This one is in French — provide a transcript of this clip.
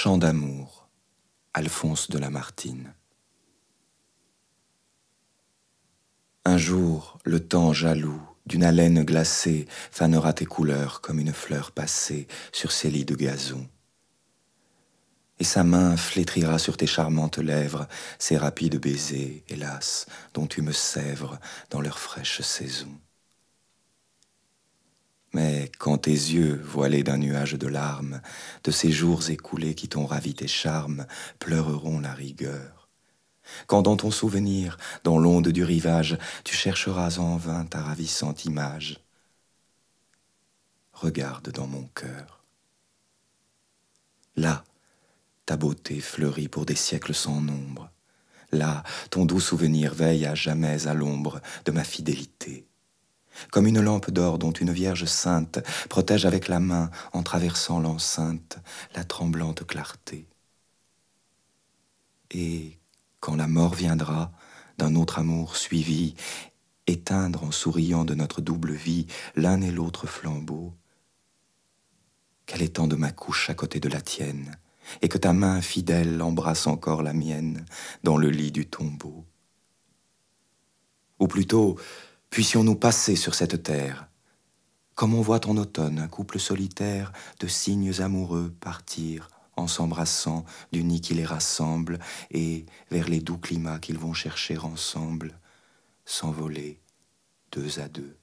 Chant d'amour, Alphonse de Lamartine. Un jour, le temps jaloux d'une haleine glacée fanera tes couleurs comme une fleur passée sur ses lits de gazon. Et sa main flétrira sur tes charmantes lèvres ces rapides baisers, hélas, dont tu me sèvres dans leur fraîche saison. Mais quand tes yeux, voilés d'un nuage de larmes, de ces jours écoulés qui t'ont ravi tes charmes, pleureront la rigueur, quand dans ton souvenir, dans l'onde du rivage, tu chercheras en vain ta ravissante image, regarde dans mon cœur. Là, ta beauté fleurit pour des siècles sans nombre. Là, ton doux souvenir veille à jamais à l'ombre de ma fidélité comme une lampe d'or dont une vierge sainte protège avec la main, en traversant l'enceinte, la tremblante clarté. Et, quand la mort viendra, d'un autre amour suivi, éteindre en souriant de notre double vie l'un et l'autre flambeau, qu'elle étende de ma couche à côté de la tienne, et que ta main fidèle embrasse encore la mienne dans le lit du tombeau. Ou plutôt, Puissions-nous passer sur cette terre Comme on voit en automne un couple solitaire de cygnes amoureux partir en s'embrassant du nid qui les rassemble et vers les doux climats qu'ils vont chercher ensemble, s'envoler deux à deux.